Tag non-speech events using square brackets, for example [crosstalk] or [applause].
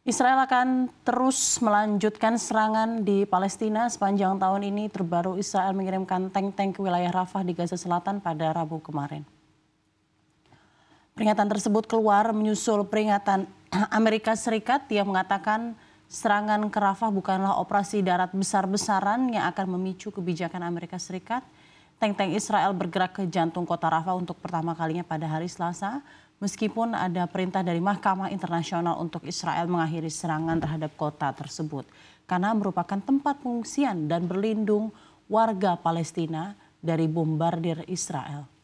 Israel akan terus melanjutkan serangan di Palestina sepanjang tahun ini. Terbaru Israel mengirimkan tank-tank ke wilayah Rafah di Gaza Selatan pada Rabu kemarin. Peringatan tersebut keluar menyusul peringatan [clears throat] Amerika Serikat yang mengatakan serangan ke Rafah bukanlah operasi darat besar-besaran yang akan memicu kebijakan Amerika Serikat tank-tank Israel bergerak ke jantung kota Rafah untuk pertama kalinya pada hari Selasa. Meskipun ada perintah dari Mahkamah Internasional untuk Israel mengakhiri serangan terhadap kota tersebut, karena merupakan tempat pengungsian dan berlindung warga Palestina dari bombardir Israel.